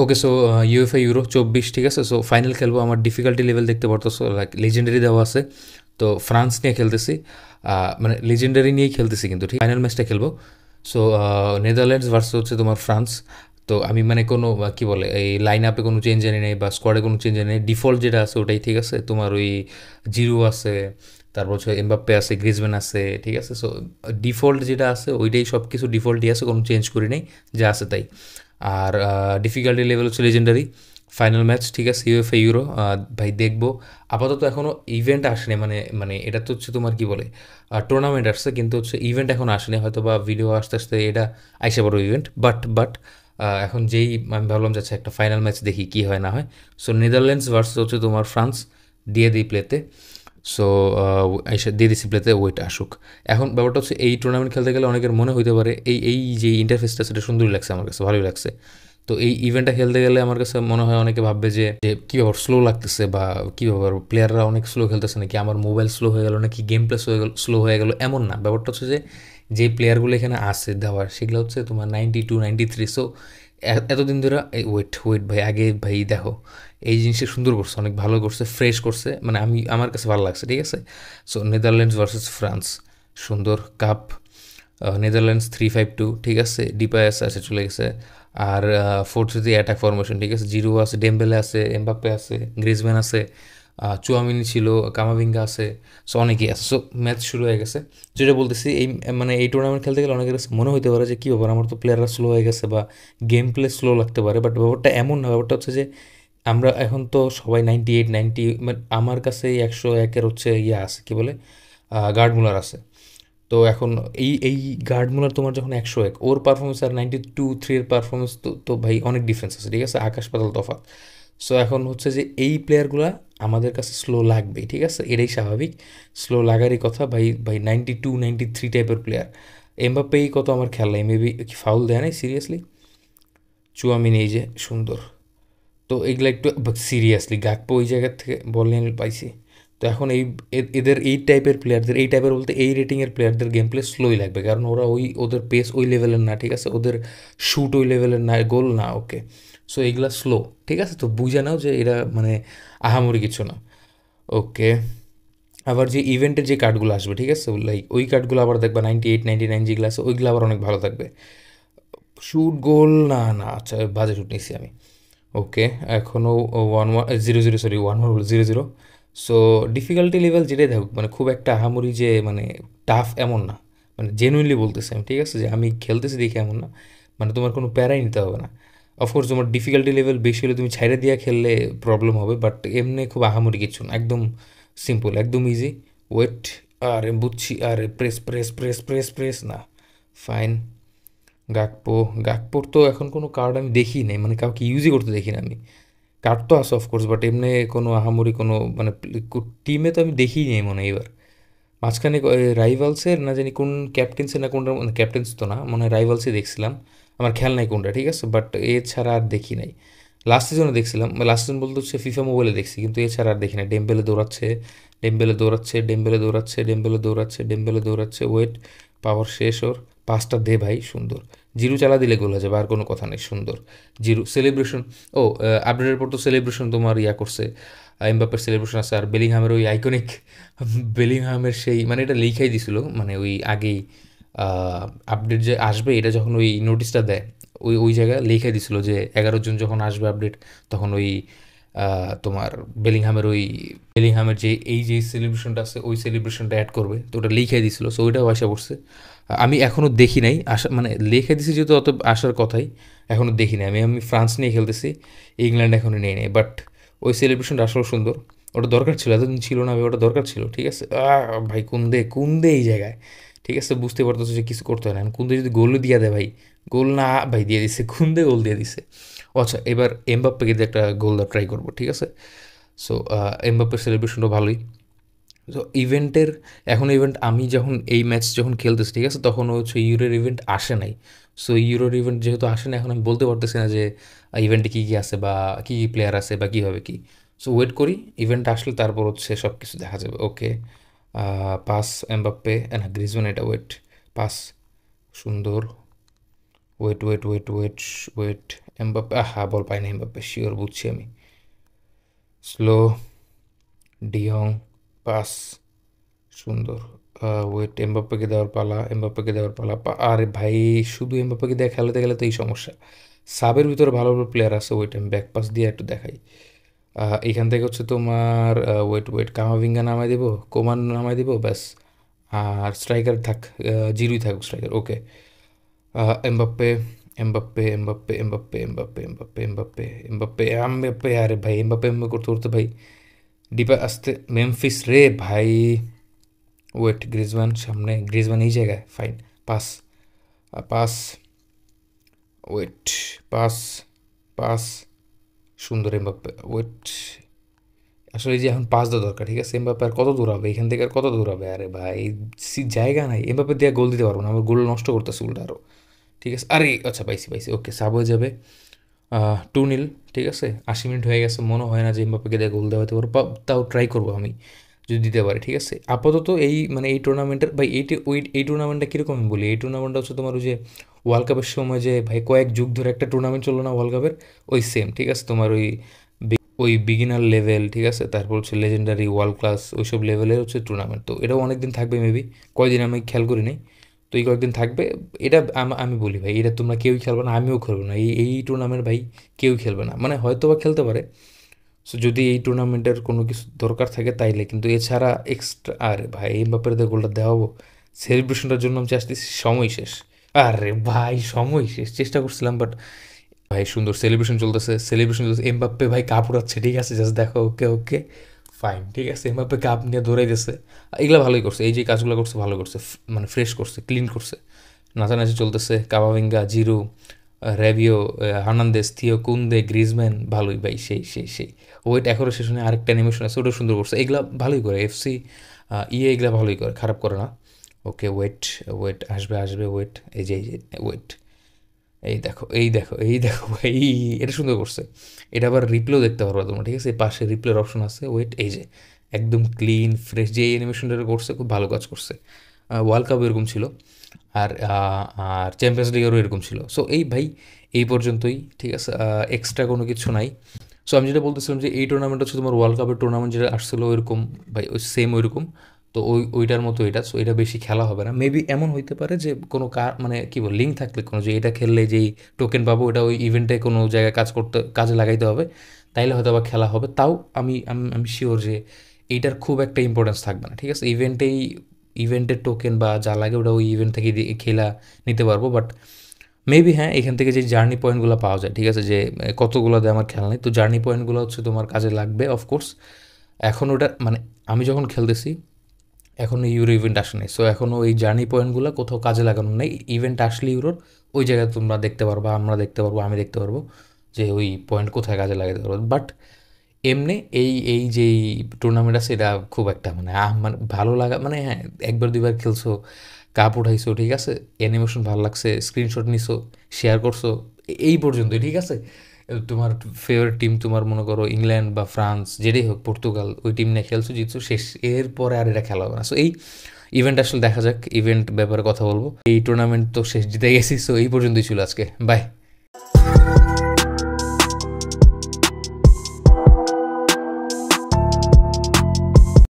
okay so UEFA euro চব্বিশ ঠিক আছে সো ফাইনাল খেলবো আমার ডিফিকাল্টি লেভেল দেখতে পারতো লাইক লেজেন্ডারি দেওয়া আছে তো ফ্রান্স নিয়ে খেলতেছি মানে লেজেন্ডারি নিয়েই খেলতেছি কিন্তু ঠিক ফাইনাল ম্যাচটা খেলবো সো নেদারল্যান্ডস ভার্স হচ্ছে তোমার ফ্রান্স তো আমি মানে কোনো কি বলে এই লাইন আপে কোনো চেঞ্জ আনি নেই বা স্কোয়াডে কোনো চেঞ্জ আনি নেই ডিফল্ট যেটা আছে ওটাই ঠিক আছে তোমার ওই জিরো আছে তারপর হচ্ছে এমবাপ্পে আছে গ্রিজম্যান আছে ঠিক আছে সো ডিফল্ট যেটা আছে ওইটাই সব কিছু ডিফল্টই আছে কোনো চেঞ্জ করি নেই যা আছে তাই আর ডিফিকাল্টি লেভেল হচ্ছে লেজেন্ডারি ফাইনাল ম্যাচ ঠিক আছে ইউএফএ ইউরো ভাই দেখবো আপাতত এখনও ইভেন্ট আসেনি মানে মানে এটা তো হচ্ছে তোমার কি বলে টুর্নামেন্ট আসছে কিন্তু হচ্ছে ইভেন্ট এখন আসেনি হয়তো বা ভিডিও আসতে আসতে এটা আইসে পারো ইভেন্ট বাট বাট এখন যেই আমি ভাবলাম যাচ্ছে একটা ফাইনাল ম্যাচ দেখি কী হয় না হয় সো নেদারল্যান্ডস ভার্সেস হচ্ছে তোমার ফ্রান্স দিয়ে দিই প্লেতে Uh, সো দিয়ে দিছি প্লেতে ওয়েট আসুক এখন ব্যাপারটা হচ্ছে এই টুর্নামেন্ট খেলতে গেলে অনেকের মনে হইতে পারে এই এই যে ইন্টারফেসটা সেটা সুন্দরই লাগছে আমার কাছে ভালোই লাগছে তো এই ইভেন্টটা খেলতে গেলে আমার কাছে মনে হয় অনেকে ভাববে যে কী ব্যাপার স্লো লাগতেছে বা কী ব্যাপার প্লেয়াররা অনেক স্লো খেলতেছে নাকি আমার মোবাইল স্লো হয়ে গেল নাকি গেম প্লে হয়ে গেল স্লো হয়ে গেলো এমন না ব্যাপারটা হচ্ছে যে যে প্লেয়ারগুলো এখানে আসে দেওয়ার সেগুলো হচ্ছে তোমার ninety two ninety three so এতদিন ধরে এই ওয়েট ওয়েট ভাই আগে ভাই দেখো এই জিনিসটা সুন্দর করছে অনেক ভালো করছে ফ্রেশ করছে মানে আমি আমার কাছে ভালো লাগছে ঠিক আছে সো নেদারল্যান্ডস ভার্সেস ফ্রান্স সুন্দর cup Netherlands three five two ঠিক আছে ডিপায়াস আছে চলে গেছে আর ফোর থ্রি অ্যাটাক ফরমেশন ঠিক আছে জিরো আছে ডেম্বেলে আছে এমবাপ্পে আছে গ্রিজম্যান আছে চুয়ামিনি ছিল কামাভিঙ্গা আছে সো অনেকেই আছে সো ম্যাচ শুরু হয়ে গেছে যেটা বলতেছি এই মানে এই টুর্নামেন্ট খেলতে গেলে অনেকের মনে হতে পারে যে কী ব্যাপার আমার তো প্লেয়াররা স্লো হয়ে গেছে বা গেম প্লে স্লো লাগতে পারে বাট ব্যাপারটা এমন না ব্যাপারটা হচ্ছে যে আমরা এখন তো সবাই নাইনটি এইট নাইনটি আমার কাছে একশো একের হচ্ছে ইয়ে আছে কী বলে গার্ডমুলার আছে তো এখন এই এই গার্ডমুলার তোমার যখন একশো এক ওর পারফরমেন্স আর নাইনটি টু থ্রির পারফরমেন্স তো তো ভাই অনেক ডিফারেন্স আছে ঠিক আছে আকাশ পাতাল তফাত সো এখন হচ্ছে যে এই প্লেয়ারগুলো আমাদের কাছে স্লো লাগবেই ঠিক আছে এটাই স্বাভাবিক স্লো লাগারই কথা ভাই ভাই নাইনটি টু নাইনটি থ্রি টাইপের প্লেয়ার এমবাপ্পেই কত আমার খেলা মেবি কি ফাউল দেয় নাই সিরিয়াসলি চুয়ামিন এই যে সুন্দর তো এগুলো একটু সিরিয়াসলি গাকপো ওই জায়গার থেকে বল নিয়ে পাইছি তো এখন এই এদের এই টাইপের প্লেয়ারদের এই টাইপের বলতে এই রেটিংয়ের প্লেয়ারদের গেম প্লে স্লোই লাগবে কারণ ওরা ওই ওদের পেস ওই লেভেলের না ঠিক আছে ওদের শ্যুট ওই লেভেলের না গোল না ওকে সো এইগুলা স্লো ঠিক আছে তো বুঝে নাও যে এরা মানে আহামরি কিছু না ওকে আবার যে ইভেন্টের যে কার্ডগুলো আসবে ঠিক আছে লাইক ওই কার্ডগুলো আবার দেখবে নাইনটি এইট নাইনটি নাইন যেগুলো আছে ওইগুলো আবার অনেক ভালো থাকবে শ্যুট গোল না না আচ্ছা বাজে শ্যুট নিয়েছি আমি ওকে এখনও one one zero zero sorry one one zero zero so difficulty level যেটাই থাকুক মানে খুব একটা আহামরি যে মানে টাফ এমন না মানে জেনুইনলি বলতেছি আমি ঠিক আছে যে আমি খেলতেছি দেখি এমন না মানে তোমার কোনো প্যারাই নিতে হবে না অফকোর্স তোমার ডিফিকাল্টি লেভেল বেশি হলে তুমি ছাইড়ে দিয়ে খেললে প্রবলেম হবে বাট এমনি খুব আহামরি কিছু না একদম সিম্পল একদম ইজি ওয়েট আরে বুঝছি আরে press press press press press না ফাইন গাকপো গাকপোর তো এখন কোনো কার্ড আমি দেখি নাই মানে কাউকে ইউজই করতে দেখি না আমি কাট তো আছে অফকোর্স বাট এমনি কোনো আহামরি কোনো মানে টিমে তো আমি দেখিই নি মনে এবার মাঝখানে রাইভালসের না জানি কোন ক্যাপ্টেন্সের না কোনটা মানে ক্যাপ্টেন্স তো না মনে হয় রাইভালসই দেখছিলাম আমার খেয়াল নাই কোনটা ঠিক আছে বাট এছাড়া আর দেখি নাই লাস্ট সিজনে দেখছিলাম লাস্ট সিজন বলতে হচ্ছে ফিফা মোবাইলে দেখছি কিন্তু এছাড়া আর দেখি নাই ডেম্বেলে দৌড়াচ্ছে ডেম্বেলে দৌড়াচ্ছে ডেম্বেলে দৌড়াচ্ছে ডেম্বেলে দৌড়াচ্ছে ডেম্বেলে দৌড়াচ্ছে ওয়েট পাওয়ার শেষ ওর পাঁচটা দে ভাই সুন্দর জিরু চালা দিলে গোল হয়ে যাবে আর কোনো কথা নেই সুন্দর জিরু সেলিব্রেশন ও আপডেটের পর তো সেলিব্রেশন তোমার ইয়া করছে এমবাপের সেলিব্রেশন আছে আর বেলিংহামের ওই আইকনিক বেলিংহামের সেই মানে এটা লিখাই দিছিল মানে ওই আগেই আপডেট যে আসবে এটা যখন ওই নোটিশটা দেয় ওই ওই জায়গায় লিখে দিছিল যে এগারো জন যখন আসবে আপডেট তখন ওই তোমার বেলিংহামের ওই বেলিংহামের যে এই যে সেলিব্রেশনটা আছে ওই সেলিব্রেশনটা অ্যাড করবে তো ওটা লিখে দিছিল সো ওইটাও আশা পড়ছে আমি এখনও দেখি নাই আশা মানে লিখে দিছি যেহেতু অত আসার কথাই এখনও দেখি নাই আমি আমি ফ্রান্স নিয়ে খেলতেছি ইংল্যান্ড এখনও নেই নাই বাট ওই সেলিব্রেশনটা আসলে সুন্দর ওটা দরকার ছিল এতদিন ছিল না ওটা দরকার ছিল ঠিক আছে ভাই কোন দে কোন দে এই জায়গায় ঠিক আছে বুঝতে পারতো যে কিছু করতে হয় না কুন্দে যদি গোল দিয়ে দেয় ভাই গোল না ভাই দিয়ে দিছে কুন্দে গোল দিয়ে দিছে ও আচ্ছা এবার এমবাপ্পেকে দিয়ে একটা গোল দেওয়া ট্রাই করবো ঠিক আছে সো এমবাপ্পের সেলিব্রেশনও ভালোই তো ইভেন্টের এখন ইভেন্ট আমি যখন এই ম্যাচ যখন খেলতেছি ঠিক আছে তখন হচ্ছে ইউরোর ইভেন্ট আসে নাই সো ইউরোর ইভেন্ট যেহেতু আসে না এখন আমি বলতে পারতেছি না যে ইভেন্টে কী কী আছে বা কী কী প্লেয়ার আছে বা কীভাবে কী সো ওয়েট করি ইভেন্ট আসলে তারপর হচ্ছে সব কিছু দেখা যাবে ওকে পাস এমবাপ্পে না গ্রিজন এটা ওয়েট পাস সুন্দর wait wait wait wait wait Mbappe হা বল পাই না এমবাপ্পে শিওর বুঝছি আমি স্লো ডিয়ং পাস সুন্দর ওয়েট এমবাপ্পাকে দেওয়ার পালা এমবাপ্পাকে দেওয়ার পালা আরে ভাই শুধু এমবাপ্পাকে দেয় খেলাতে গেলে তো এই সমস্যা সাবের ভিতরে ভালো ভালো প্লেয়ার আছে ওয়েট আমি ব্যাক পাস দিয়ে একটু দেখাই এখান থেকে হচ্ছে তোমার ওয়েট ওয়েট কামাভিঙ্গা নামাই দেবো কোমান নামাই দেবো ব্যাস আর স্ট্রাইকার থাক জিরুই থাকুক striker okay Mbappe Mbappe Mbappe Mbappe Mbappe Mbappe Mbappe Mbappe Mbappe আরে ভাই এমবাপ্পে এমবাপ্পে করতে করতে ভাই ডিপা আসতে মেমফিস রে ভাই ওয়েট গ্রিজবান সামনে গ্রিজবান এই জায়গায় fine pass pass wait pass pass সুন্দর এমবাপ্পে ওয়েট আসলে যে এখন পাঁচ দা দরকার ঠিক আছে এমবাপ্পে আর কত দূর হবে এখান থেকে আর কত দূর হবে আরে ভাই জায়গা নাই এমবাপ্পে দিয়ে গোল দিতে পারবো না আমার গোল নষ্ট করতেছে উল্টা আরও ঠিক আছে আরে আচ্ছা পাইছি পাইছি ওকে সাব হয়ে যাবে টু নিল ঠিক আছে আশি মিনিট হয়ে গেছে মনে হয় না যে এমবাপাকে দেখে গোল দেওয়াতে পারবো তাও ট্রাই করবো আমি যদি দিতে পারে ঠিক আছে আপাতত এই মানে এই টুর্নামেন্টের ভাই এই ওই এই টুর্নামেন্টটা কীরকম আমি বলি এই টুর্নামেন্টটা হচ্ছে তোমার ওই যে ওয়ার্ল্ড কাপের সময় যে ভাই কয়েক যুগ ধরে একটা টুর্নামেন্ট চললো না ওয়ার্ল্ড কাপের ওই সেম ঠিক আছে তোমার ওই ওই বিগিনার লেভেল ঠিক আছে তারপর হচ্ছে লেজেন্ডারি ওয়ার্ল্ড ক্লাস ওইসব লেভেলের হচ্ছে টুর্নামেন্ট তো এটাও অনেক দিন থাকবে মেবি কয়দিন আমি খেয়াল করি নাই তো এই কয়েকদিন থাকবে এটা আমি বলি ভাই এটা তোমরা কেউই খেলবে না আমিও খেলবো না এই এই টুর্নামেন্ট ভাই কেউ খেলবে না মানে হয়তো বা খেলতে পারে সো যদি এই টুর্নামেন্টের কোনো কিছু দরকার থাকে তাইলে কিন্তু এছাড়া এক্সট্রা আর ভাই এই ব্যাপারে তো গোলটা দেওয়াবো সেলিব্রেশনটার জন্য আমি আসতেছি সময় শেষ আরে ভাই সময় শেষ চেষ্টা করছিলাম বাট ভাই সুন্দর সেলিব্রেশন চলতেছে সেলিব্রেশন চলতেছে এমবাপ্পে ভাই কাপড় আছে ঠিক আছে জাস্ট দেখো ওকে ওকে ফাইন ঠিক আছে এমবাপে কাপ নিয়ে ধরে গেছে এগুলো ভালোই করছে এই যে কাজগুলো করছে ভালো করছে মানে ফ্রেশ করছে ক্লিন করছে নাচানাচি চলতেছে Camavinga Giroud Rabiot Hernandez Theo Kounde Griezmann ভালোই ভাই সেই সেই সেই ওয়েট এখনও শেষ আরেকটা অ্যানিমেশন আছে ওটাও সুন্দর করছে এগুলো ভালোই করে এফসি ইয়ে এগুলো ভালোই করে খারাপ করে না ওকে ওয়েট ওয়েট আসবে আসবে ওয়েট এই যে এই যে ওয়েট এই দেখো এই দেখো এই দেখো এই এটা সুন্দর করছে এটা আবার রিপ্লেও দেখতে পারবে তোমরা ঠিক আছে পাশে রিপ্লের অপশন আছে ওয়েট এই যে একদম ক্লিন ফ্রেশ যে অ্যানিমেশনটা করছে খুব ভালো কাজ করছে ওয়ার্ল্ড কাপও এরকম ছিল আর আর চ্যাম্পিয়ন্স লিগেরও এরকম ছিল সো এই ভাই এই পর্যন্তই ঠিক আছে এক্সট্রা কোনো কিছু নাই সো আমি যেটা বলতেছিলাম যে এই টুর্নামেন্ট হচ্ছে তোমার ওয়ার্ল্ড কাপের টুর্নামেন্ট যেটা আসছিলো ওইরকম ভাই ওই সেম ওইরকম তো ওই ওইটার মতো এটা সো এটা বেশি খেলা হবে না মেবি এমন হইতে পারে যে কোনো কার মানে কী বল লিঙ্ক থাকলে কোনো যে এটা খেললে যেই টোকেন পাবো ওটা ওই ইভেন্টে কোনো জায়গায় কাজ করতে কাজে লাগাইতে হবে তাইলে হয়তো আবার খেলা হবে তাও আমি আমি শিওর যে এইটার খুব একটা ইম্পর্টেন্স থাকবে না ঠিক আছে ইভেন্টেই ইভেন্টের টোকেন বা যা লাগে ওটা ওই ইভেন্ট থেকে খেলা নিতে পারবো বাট মেবি হ্যাঁ এখান থেকে যে জার্নি পয়েন্টগুলো পাওয়া যায় ঠিক আছে যে কতগুলো দেয় আমার খেলা নেই তো জার্নি পয়েন্টগুলো হচ্ছে তোমার কাজে লাগবে অফকোর্স এখন ওটা মানে আমি যখন খেলতেছি এখনও ইউরো ইভেন্ট আসেনি সো এখনও ওই জার্নি পয়েন্টগুলো কোথাও কাজে লাগানো নেই ইভেন্ট আসলে ইউরোর ওই জায়গায় তোমরা দেখতে পারবা আমরা দেখতে পারবো আমি দেখতে পারবো যে ওই পয়েন্ট কোথায় কাজে লাগাতে পারবো বাট এমনি এই এই যে টুর্নামেন্ট আছে এটা খুব একটা মানে আহ মানে ভালো লাগা মানে হ্যাঁ একবার দুইবার খেলছো কাপ উঠাইছো ঠিক আছে অ্যানিমেশন ভালো লাগছে স্ক্রিনশট নিছো শেয়ার করছো এই পর্যন্তই ঠিক আছে তোমার ফেভারিট টিম তোমার মনে করো ইংল্যান্ড বা ফ্রান্স যেটাই হোক পর্তুগাল ওই টিম নিয়ে খেলছো জিতছো শেষ এরপরে আর এটা খেলা হবে না সো এই ইভেন্ট আসলে দেখা যাক ইভেন্ট ব্যাপারে কথা বলবো এই টুর্নামেন্ট তো শেষ জিতে গেছি সো এই পর্যন্তই ছিল আজকে বাই